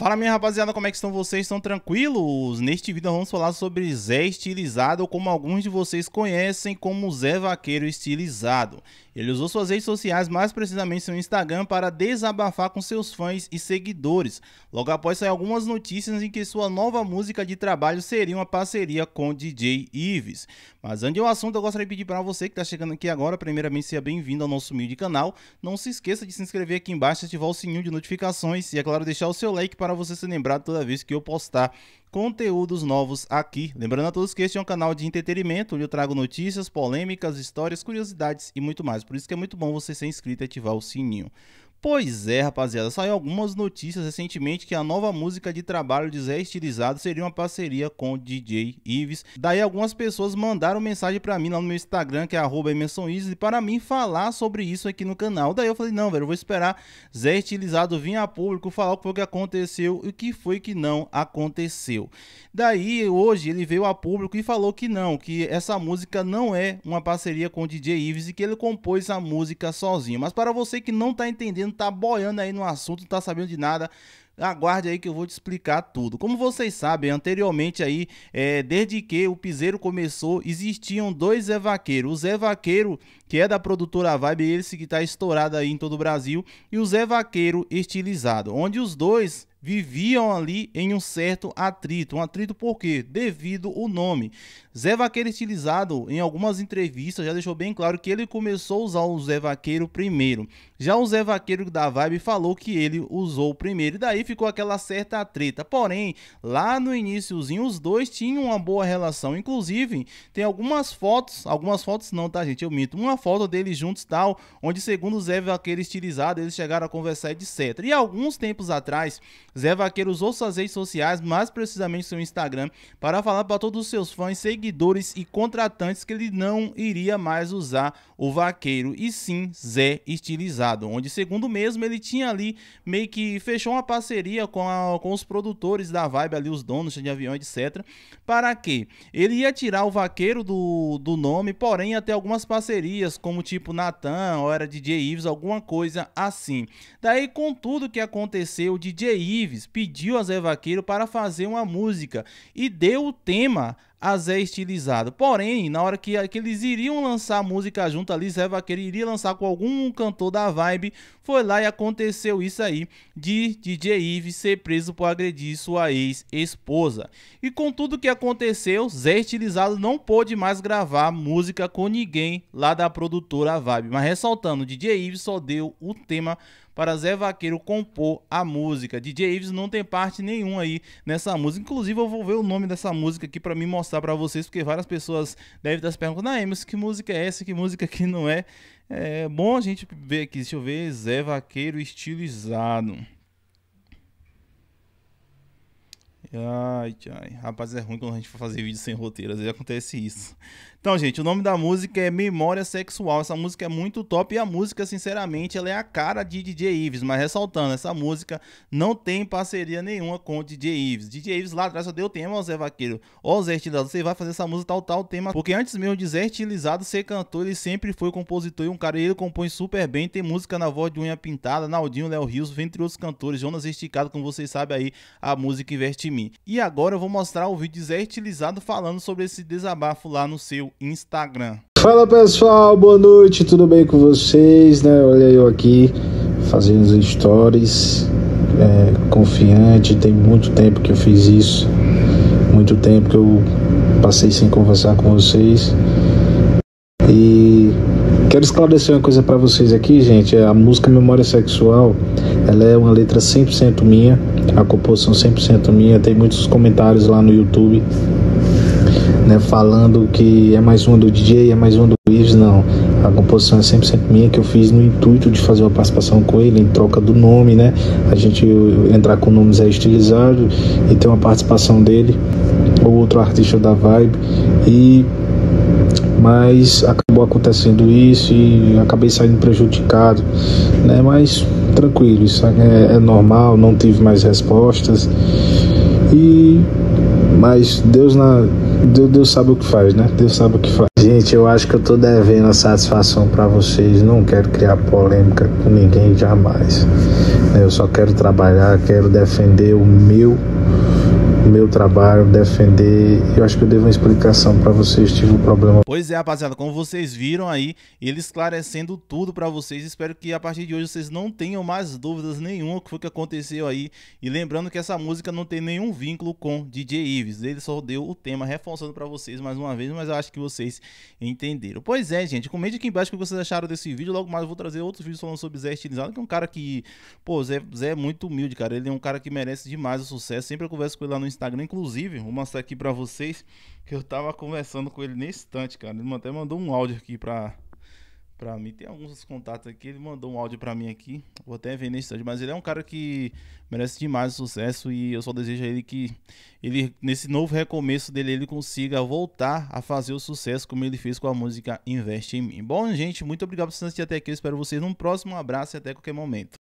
Fala minha rapaziada, como é que estão vocês? Estão tranquilos? Neste vídeo vamos falar sobre Zé estilizado, ou como alguns de vocês conhecem como Zé Vaqueiro estilizado. Ele usou suas redes sociais, mais precisamente seu Instagram, para desabafar com seus fãs e seguidores. Logo após sair algumas notícias em que sua nova música de trabalho seria uma parceria com DJ Ives. Mas antes do assunto, eu gostaria de pedir para você que está chegando aqui agora, primeiramente seja bem-vindo ao nosso humilde canal. Não se esqueça de se inscrever aqui embaixo, ativar o sininho de notificações e, é claro, deixar o seu like para para você ser lembrado toda vez que eu postar conteúdos novos aqui. Lembrando a todos que este é um canal de entretenimento, onde eu trago notícias, polêmicas, histórias, curiosidades e muito mais. Por isso que é muito bom você ser inscrito e ativar o sininho. Pois é, rapaziada, saiu algumas notícias recentemente que a nova música de trabalho de Zé Estilizado seria uma parceria com o DJ Ives. Daí algumas pessoas mandaram mensagem para mim lá no meu Instagram, que é @emersonives, para mim falar sobre isso aqui no canal. Daí eu falei: "Não, velho, eu vou esperar Zé Estilizado vir a público falar o que foi que aconteceu e o que foi que não aconteceu". Daí hoje ele veio a público e falou que não, que essa música não é uma parceria com o DJ Ives e que ele compôs a música sozinho. Mas para você que não tá entendendo tá boiando aí no assunto, não tá sabendo de nada, aguarde aí que eu vou te explicar tudo. Como vocês sabem, anteriormente aí, é, desde que o Piseiro começou, existiam dois Zé Vaqueiro. O Zé Vaqueiro, que é da produtora Vibe, esse que tá estourado aí em todo o Brasil, e o Zé Vaqueiro estilizado, onde os dois viviam ali em um certo atrito. Um atrito por quê? Devido o nome. Zé Vaqueiro estilizado, é em algumas entrevistas, já deixou bem claro que ele começou a usar o Zé Vaqueiro primeiro. Já o Zé Vaqueiro da Vibe falou que ele usou o primeiro, e daí ficou aquela certa treta. Porém, lá no iníciozinho, os dois tinham uma boa relação. Inclusive, tem algumas fotos, algumas fotos não, tá gente, eu minto, uma foto deles juntos tal, onde segundo o Zé Vaqueiro estilizado, é eles chegaram a conversar, etc. E alguns tempos atrás, Zé Vaqueiro usou suas redes sociais, mais precisamente seu Instagram, para falar para todos os seus fãs, seguidores e contratantes que ele não iria mais usar o Vaqueiro, e sim Zé Estilizado, onde, segundo mesmo, ele tinha ali meio que fechou uma parceria com, a, com os produtores da Vibe, ali os donos de avião, etc. Para que ele ia tirar o Vaqueiro do, do nome, porém, até algumas parcerias, como tipo Natan, ou era DJ Ives, alguma coisa assim. Daí, com tudo que aconteceu, DJ Ives Ives pediu a Zé Vaqueiro para fazer uma música e deu o tema a Zé Estilizado. Porém, na hora que, que eles iriam lançar a música junto ali, Zé Vaqueiro iria lançar com algum cantor da vibe, foi lá e aconteceu isso aí de DJ Ives ser preso por agredir sua ex-esposa. E com tudo que aconteceu, Zé Estilizado não pôde mais gravar música com ninguém lá da produtora Vibe. Mas ressaltando, DJ Ives só deu o tema para Zé Vaqueiro compor a música. DJ Ives não tem parte nenhuma aí nessa música. Inclusive, eu vou ver o nome dessa música aqui para me mostrar mostrar para vocês, porque várias pessoas devem estar se perguntando, ah, mas que música é essa, que música que não é? É bom a gente ver aqui, deixa eu ver, Zé Vaqueiro Estilizado. Ai, ai. Rapaz, é ruim quando a gente for fazer vídeo sem roteiro, às vezes acontece isso. Então, gente, o nome da música é Memória Sexual. Essa música é muito top e a música, sinceramente, ela é a cara de DJ Ives. Mas ressaltando, essa música não tem parceria nenhuma com o DJ Ives. DJ Ives lá atrás só deu tema ao Zé Vaqueiro. Ó, Zé Estilizado, você vai fazer essa música tal, tal tema. Porque antes mesmo de Zé Estilizado ser cantor, ele sempre foi compositor e um cara. E ele compõe super bem, tem música na voz de Unha Pintada, Naldinho, Léo Rios, entre outros cantores. Jonas Esticado, como vocês sabem aí, a música Investimento crime. E agora eu vou mostrar o vídeo Zé Utilizado falando sobre esse desabafo lá no seu Instagram. Fala pessoal, boa noite, tudo bem com vocês? Né? Olha eu aqui fazendo os stories, é, confiante, tem muito tempo que eu fiz isso, muito tempo que eu passei sem conversar com vocês. E quero esclarecer uma coisa para vocês aqui, gente. A música Memória Sexual, ela é uma letra 100% minha a composição 100% minha. Tem muitos comentários lá no YouTube né, falando que é mais uma do DJ, é mais uma do Ives. Não, a composição é 100% minha, que eu fiz no intuito de fazer uma participação com ele, em troca do nome, né? A gente entrar com nomes aí estilizados e ter uma participação dele, ou outro artista da vibe. E mas acabou acontecendo isso e acabei saindo prejudicado, né? Mas tranquilo, isso é, é normal, não tive mais respostas. E mas Deus na Deus, Deus sabe o que faz, né? Deus sabe o que faz. Gente, eu acho que eu tô devendo a satisfação para vocês. Não quero criar polêmica com ninguém jamais. Eu só quero trabalhar, quero defender o meu meu trabalho, defender. Eu acho que eu devo uma explicação para vocês, tive um problema. Pois é, rapaziada, como vocês viram aí, ele esclarecendo tudo para vocês. Espero que a partir de hoje vocês não tenham mais dúvidas nenhuma que foi que aconteceu aí. E lembrando que essa música não tem nenhum vínculo com DJ Ives. Ele só deu o tema reforçando para vocês mais uma vez, mas eu acho que vocês entenderam. Pois é, gente, comente aqui embaixo o que vocês acharam desse vídeo. Logo mais eu vou trazer outros vídeos falando sobre Zé Estilizado, que é um cara que, pô, Zé, Zé é muito humilde, cara. Ele é um cara que merece demais o sucesso. Sempre eu converso com ele lá no Instagram. Inclusive, vou mostrar aqui pra vocês que eu tava conversando com ele nesse instante, cara. Ele até mandou um áudio aqui pra, pra mim. Tem alguns contatos aqui, ele mandou um áudio pra mim aqui. Vou até ver nesse instante. Mas ele é um cara que merece demais sucesso e eu só desejo a ele que ele, nesse novo recomeço dele, ele consiga voltar a fazer o sucesso como ele fez com a música Investe em Mim. Bom, gente, muito obrigado por vocês até aqui. Eu espero vocês num próximo abraço e até qualquer momento.